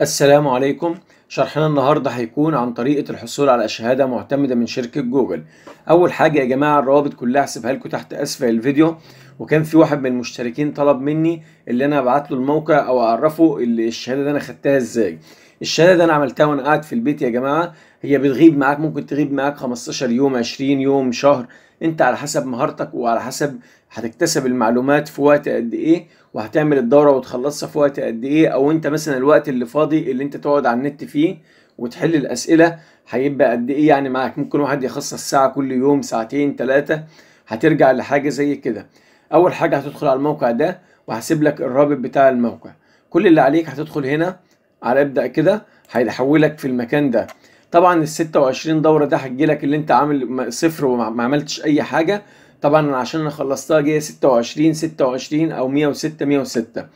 السلام عليكم شرحنا النهاردة هيكون عن طريقة الحصول على شهادة معتمدة من شركة جوجل أول حاجة يا جماعة الروابط كلها هسيبها لكم تحت أسفل الفيديو وكان في واحد من المشتركين طلب مني اللي انا ابعت له الموقع او اعرفه الشهاده اللي انا خدتها ازاي الشهاده اللي انا عملتها وانا قاعد في البيت يا جماعه هي بتغيب معاك ممكن تغيب معاك 15 يوم 20 يوم شهر انت على حسب مهارتك وعلى حسب هتكتسب المعلومات في وقت قد ايه وهتعمل الدوره وتخلصها في وقت قد ايه او انت مثلا الوقت اللي فاضي اللي انت تقعد على النت فيه وتحل الاسئله هيبقى قد ايه يعني معاك ممكن واحد يخصص ساعه كل يوم ساعتين ثلاثه هترجع لحاجه زي كده اول حاجه هتدخل على الموقع ده وهسيب لك الرابط بتاع الموقع كل اللي عليك هتدخل هنا على ابدا كده هيحولك في المكان ده طبعا ال 26 دوره ده هتجي لك اللي انت عامل صفر وما عملتش اي حاجه طبعا عشان انا خلصتها جايه 26 26 او 106 106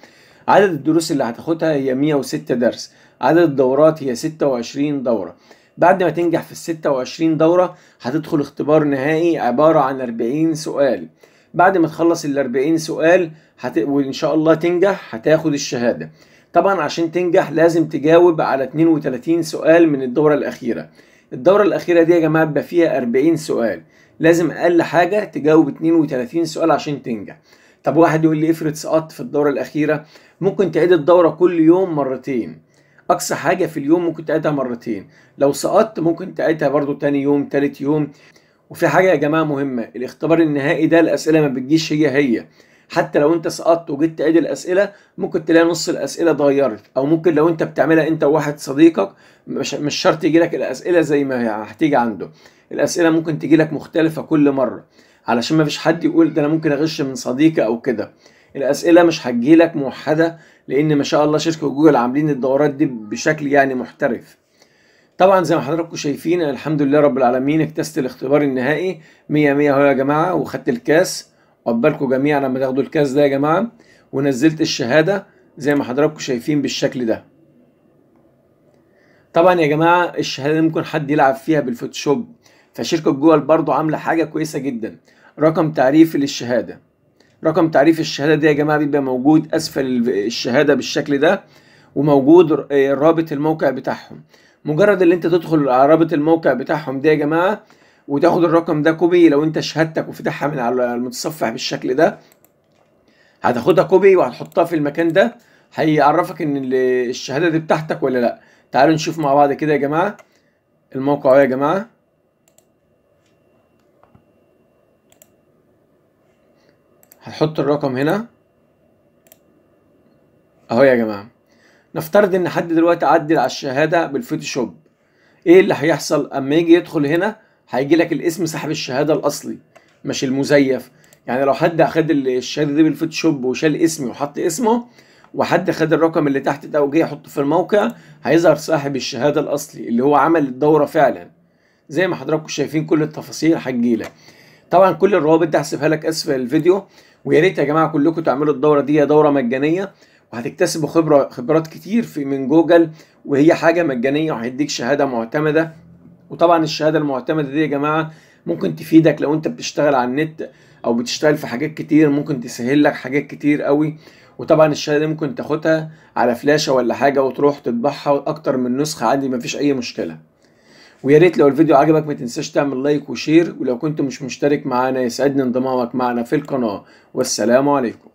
عدد الدروس اللي هتاخدها هي 106 درس عدد الدورات هي 26 دوره بعد ما تنجح في ال 26 دوره هتدخل اختبار نهائي عباره عن 40 سؤال بعد ما تخلص ال 40 سؤال هت... وان شاء الله تنجح هتاخد الشهاده طبعا عشان تنجح لازم تجاوب على 32 سؤال من الدوره الاخيره الدوره الاخيره دي يا جماعه بيبقى فيها 40 سؤال لازم اقل حاجه تجاوب 32 سؤال عشان تنجح طب واحد يقول لي افرض سقطت في الدوره الاخيره ممكن تعيد الدوره كل يوم مرتين اقصى حاجه في اليوم ممكن تعيدها مرتين لو سقطت ممكن تعيدها برده تاني يوم تالت يوم وفي حاجه يا جماعه مهمه الاختبار النهائي ده الاسئله ما بتجيش هي هي حتى لو انت سقطت وجيت تعيد الاسئله ممكن تلاقي نص الاسئله اتغيرت او ممكن لو انت بتعملها انت وواحد صديقك مش مش شرط يجي لك الاسئله زي ما هتيجي عنده الاسئله ممكن تجي لك مختلفه كل مره علشان ما فيش حد يقول ده انا ممكن اغش من صديقي او كده الاسئله مش هتجيلك موحده لان ما شاء الله شركه جوجل عاملين الدورات دي بشكل يعني محترف طبعا زي ما حضراتكم شايفين انا الحمد لله رب العالمين اكتست الاختبار النهائي 100 100 اهو يا جماعه وخدت الكاس وعقبالكم جميعا لما تاخدوا الكاس ده يا جماعه ونزلت الشهاده زي ما حضراتكم شايفين بالشكل ده طبعا يا جماعه الشهاده ممكن حد يلعب فيها بالفوتوشوب فشركه جوجل برضه عامله حاجه كويسه جدا رقم تعريف للشهاده رقم تعريف الشهاده دي يا جماعه بيبقى موجود اسفل الشهاده بالشكل ده وموجود آه، رابط الموقع بتاعهم مجرد ان انت تدخل رابط الموقع بتاعهم ده يا جماعه وتاخد الرقم ده كوبي لو انت شهادتك وفتحها من على المتصفح بالشكل ده هتاخدها كوبي وهتحطها في المكان ده هيعرفك ان الشهاده دي بتاعتك ولا لا تعالوا نشوف مع بعض كده يا جماعه الموقع يا جماعه هنحط الرقم هنا اهو يا جماعه نفترض ان حد دلوقتي عدل على الشهاده بالفوتوشوب ايه اللي هيحصل اما يجي يدخل هنا هيجي لك الاسم صاحب الشهاده الاصلي مش المزيف يعني لو حد اخد الشهاده دي بالفوتوشوب وشال اسمي وحط اسمه وحد خد الرقم اللي تحت ده وجه يحطه في الموقع هيظهر صاحب الشهاده الاصلي اللي هو عمل الدوره فعلا زي ما حضراتكم شايفين كل التفاصيل هتجيلك طبعا كل الروابط دي هسيبها لك اسفل الفيديو ويا ريت يا جماعه كلكم تعملوا الدوره دي دوره مجانيه وهتكتسبوا خبرة خبرات كتير في من جوجل وهي حاجة مجانية وهيديك شهادة معتمدة وطبعا الشهادة المعتمدة دي يا جماعة ممكن تفيدك لو انت بتشتغل على النت او بتشتغل في حاجات كتير ممكن تسهل لك حاجات كتير قوي وطبعا الشهاده دي ممكن تاخدها على فلاشه ولا حاجه وتروح تطبعها اكتر من نسخه عادي مفيش اي مشكله ويا ريت لو الفيديو عجبك ما تنساش تعمل لايك وشير ولو كنت مش مشترك معانا يسعدني انضمامك معنا في القناه والسلام عليكم